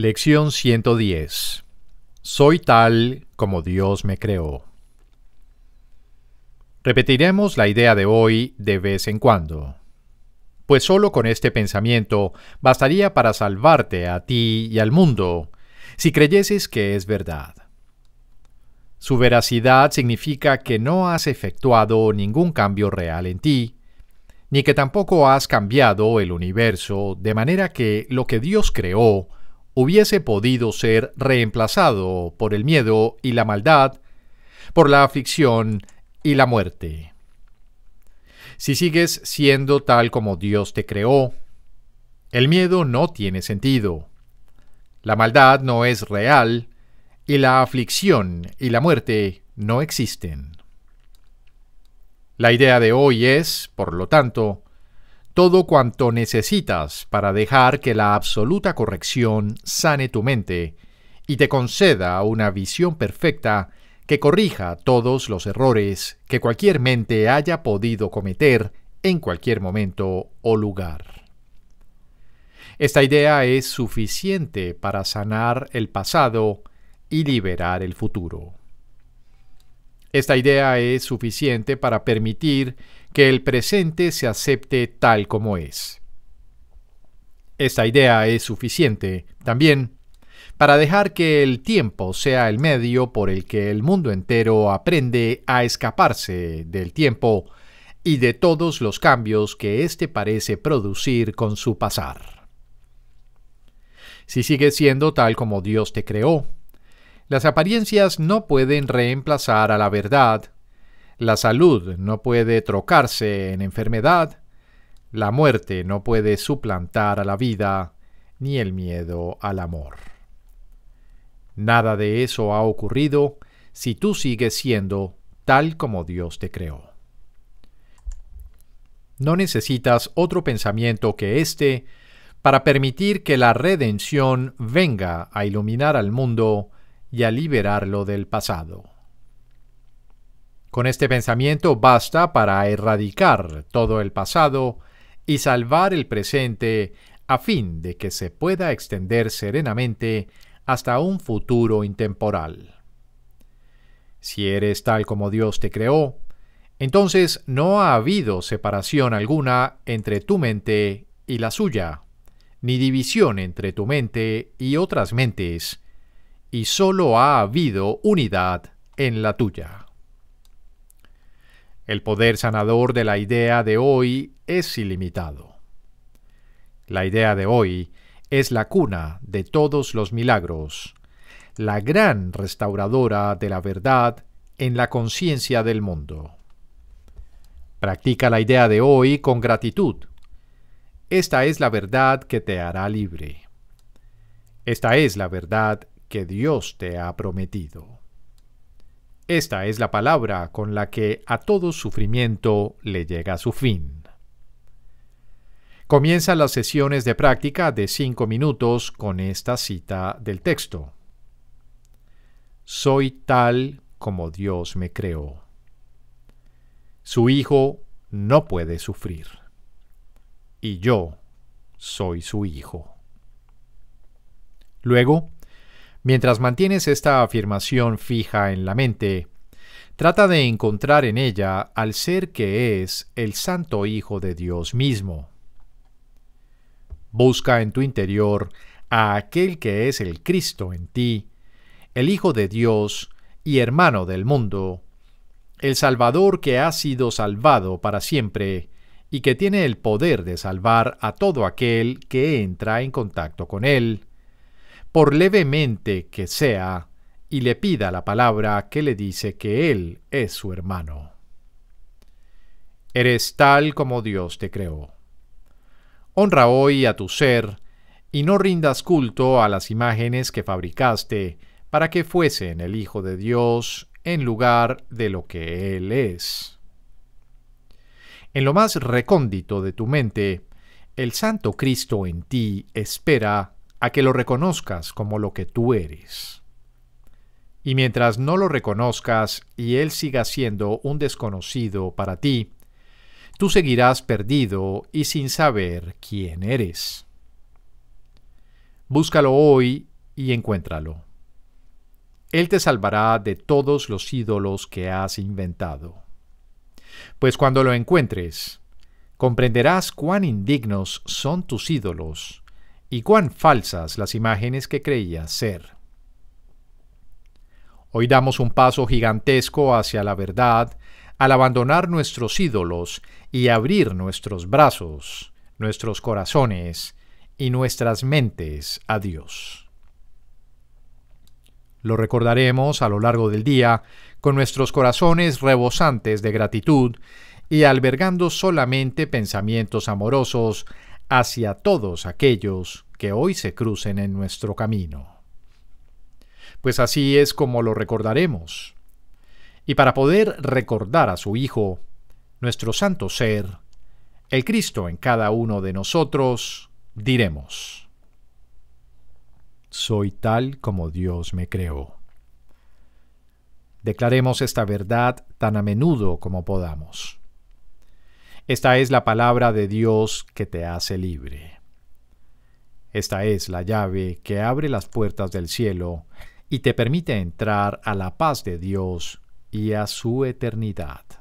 Lección 110. Soy tal como Dios me creó. Repetiremos la idea de hoy de vez en cuando, pues solo con este pensamiento bastaría para salvarte a ti y al mundo, si creyeses que es verdad. Su veracidad significa que no has efectuado ningún cambio real en ti, ni que tampoco has cambiado el universo de manera que lo que Dios creó hubiese podido ser reemplazado por el miedo y la maldad, por la aflicción y la muerte. Si sigues siendo tal como Dios te creó, el miedo no tiene sentido. La maldad no es real y la aflicción y la muerte no existen. La idea de hoy es, por lo tanto, todo cuanto necesitas para dejar que la absoluta corrección sane tu mente y te conceda una visión perfecta que corrija todos los errores que cualquier mente haya podido cometer en cualquier momento o lugar. Esta idea es suficiente para sanar el pasado y liberar el futuro. Esta idea es suficiente para permitir que el presente se acepte tal como es. Esta idea es suficiente también para dejar que el tiempo sea el medio por el que el mundo entero aprende a escaparse del tiempo y de todos los cambios que éste parece producir con su pasar. Si sigues siendo tal como Dios te creó, las apariencias no pueden reemplazar a la verdad. La salud no puede trocarse en enfermedad. La muerte no puede suplantar a la vida, ni el miedo al amor. Nada de eso ha ocurrido si tú sigues siendo tal como Dios te creó. No necesitas otro pensamiento que este para permitir que la redención venga a iluminar al mundo y a liberarlo del pasado. Con este pensamiento basta para erradicar todo el pasado y salvar el presente a fin de que se pueda extender serenamente hasta un futuro intemporal. Si eres tal como Dios te creó, entonces no ha habido separación alguna entre tu mente y la suya, ni división entre tu mente y otras mentes, y solo ha habido unidad en la tuya. El poder sanador de la idea de hoy es ilimitado. La idea de hoy es la cuna de todos los milagros, la gran restauradora de la verdad en la conciencia del mundo. Practica la idea de hoy con gratitud. Esta es la verdad que te hará libre. Esta es la verdad que Dios te ha prometido. Esta es la palabra con la que a todo sufrimiento le llega su fin. Comienza las sesiones de práctica de cinco minutos con esta cita del texto. Soy tal como Dios me creó. Su hijo no puede sufrir. Y yo soy su hijo. Luego, Mientras mantienes esta afirmación fija en la mente, trata de encontrar en ella al ser que es el Santo Hijo de Dios mismo. Busca en tu interior a aquel que es el Cristo en ti, el Hijo de Dios y hermano del mundo, el Salvador que ha sido salvado para siempre y que tiene el poder de salvar a todo aquel que entra en contacto con él por levemente que sea, y le pida la palabra que le dice que Él es su hermano. Eres tal como Dios te creó. Honra hoy a tu ser, y no rindas culto a las imágenes que fabricaste para que fuesen el Hijo de Dios en lugar de lo que Él es. En lo más recóndito de tu mente, el Santo Cristo en ti espera a que lo reconozcas como lo que tú eres. Y mientras no lo reconozcas y él siga siendo un desconocido para ti, tú seguirás perdido y sin saber quién eres. Búscalo hoy y encuéntralo. Él te salvará de todos los ídolos que has inventado. Pues cuando lo encuentres, comprenderás cuán indignos son tus ídolos y cuán falsas las imágenes que creía ser. Hoy damos un paso gigantesco hacia la verdad al abandonar nuestros ídolos y abrir nuestros brazos, nuestros corazones y nuestras mentes a Dios. Lo recordaremos a lo largo del día con nuestros corazones rebosantes de gratitud y albergando solamente pensamientos amorosos hacia todos aquellos que hoy se crucen en nuestro camino. Pues así es como lo recordaremos. Y para poder recordar a su Hijo, nuestro santo ser, el Cristo en cada uno de nosotros, diremos, Soy tal como Dios me creó. Declaremos esta verdad tan a menudo como podamos. Esta es la palabra de Dios que te hace libre. Esta es la llave que abre las puertas del cielo y te permite entrar a la paz de Dios y a su eternidad.